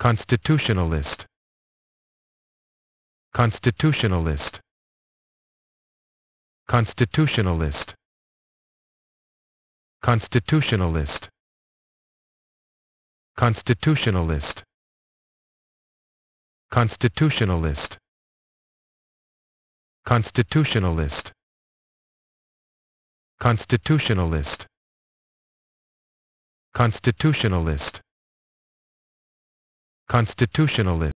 Constitutionalist. Constitutionalist. Constitutionalist. Constitutionalist. Constitutionalist. Constitutionalist. Constitutionalist. Constitutionalist. Constitutionalist constitutionalist